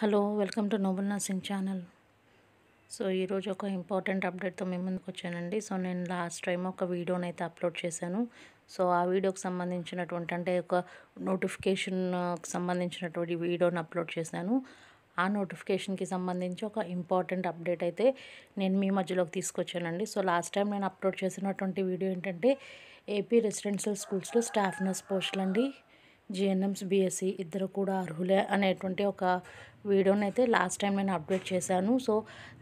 hello welcome to Noble Nursing channel so ఈరోజు ఒక important అప్డేట్తో మేము ముందుకు వచ్చానండి సో నేను లాస్ట్ టైం ఒక వీడియోని అయితే అప్లోడ్ చేశాను సో ఆ వీడియోకి సంబంధించినటువంటి అంటే ఒక నోటిఫికేషన్కి సంబంధించినటువంటి వీడియోని అప్లోడ్ చేశాను ఆ నోటిఫికేషన్కి సంబంధించి ఒక ఇంపార్టెంట్ అప్డేట్ అయితే నేను మీ మధ్యలోకి తీసుకొచ్చానండి సో లాస్ట్ టైం నేను అప్లోడ్ చేసినటువంటి వీడియో ఏంటంటే ఏపీ రెసిడెన్షియల్ స్కూల్స్లో స్టాఫ్ నర్స్ పోస్టులు అండి జిఎన్ఎంస్ బీఎస్సీ ఇద్దరు కూడా అర్హులే అనేటువంటి ఒక వీడియోని అయితే లాస్ట్ టైం నేను అప్డేట్ చేశాను సో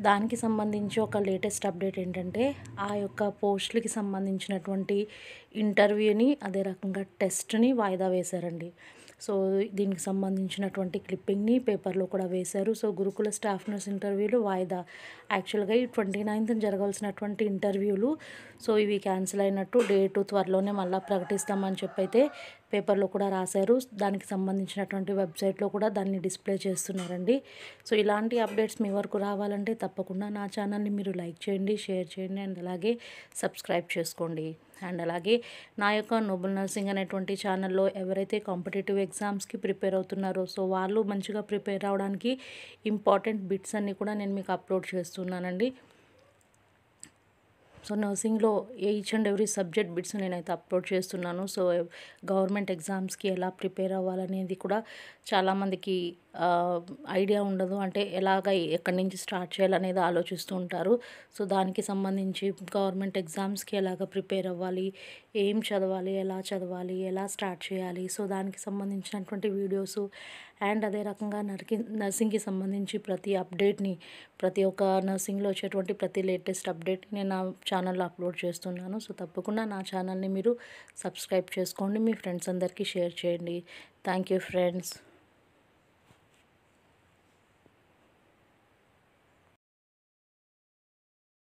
దానికి సంబంధించి ఒక లేటెస్ట్ అప్డేట్ ఏంటంటే ఆ యొక్క పోస్టులకి సంబంధించినటువంటి ఇంటర్వ్యూని అదే రకంగా టెస్ట్ని వాయిదా వేశారండి సో దీనికి సంబంధించినటువంటి క్లిప్పింగ్ని పేపర్లో కూడా వేశారు సో గురుకుల స్టాఫ్ నర్స్ ఇంటర్వ్యూలు వాయిదా యాక్చువల్గా ఈ ట్వంటీ నైన్త్ జరగాల్సినటువంటి ఇంటర్వ్యూలు సో ఇవి క్యాన్సిల్ అయినట్టు డేటు త్వరలోనే మళ్ళీ ప్రకటిస్తామని చెప్పైతే పేపర్లో కూడా రాశారు దానికి సంబంధించినటువంటి వెబ్సైట్లో కూడా దాన్ని డిస్ప్లే చేస్తున్నారండి సో ఇలాంటి అప్డేట్స్ మీ వరకు రావాలంటే తప్పకుండా నా ఛానల్ని మీరు లైక్ చేయండి షేర్ చేయండి అండ్ అలాగే సబ్స్క్రైబ్ చేసుకోండి అండ్ అలాగే నా యొక్క నోబుల్ నర్సింగ్ అనేటువంటి ఛానల్లో ఎవరైతే కాంపిటేటివ్ ఎగ్జామ్స్కి ప్రిపేర్ అవుతున్నారో సో వాళ్ళు మంచిగా ప్రిపేర్ అవడానికి ఇంపార్టెంట్ బిట్స్ అన్నీ కూడా నేను మీకు అప్లోడ్ చేస్తున్నానండి సో నర్సింగ్లో each and every subject bits నేనైతే అప్లోడ్ చేస్తున్నాను సో గవర్నమెంట్ ఎగ్జామ్స్కి ఎలా ప్రిపేర్ అవ్వాలనేది కూడా చాలామందికి ఐడియా ఉండదు అంటే ఎలాగ ఎక్కడి నుంచి స్టార్ట్ చేయాలనేది ఆలోచిస్తూ ఉంటారు సో దానికి సంబంధించి గవర్నమెంట్ ఎగ్జామ్స్కి ఎలాగ ప్రిపేర్ అవ్వాలి ఏం చదవాలి ఎలా చదవాలి ఎలా స్టార్ట్ చేయాలి సో దానికి సంబంధించినటువంటి వీడియోస్ అండ్ అదే రకంగా నర్కి నర్సింగ్కి సంబంధించి ప్రతి అప్డేట్ని ప్రతి ఒక్క నర్సింగ్లో వచ్చేటువంటి ప్రతి లేటెస్ట్ అప్డేట్ నేను ఛానల్లో అప్లోడ్ చేస్తున్నాను సో తప్పకుండా నా ఛానల్ని మీరు సబ్స్క్రైబ్ చేసుకోండి మీ ఫ్రెండ్స్ అందరికీ షేర్ చేయండి థ్యాంక్ యూ ఫ్రెండ్స్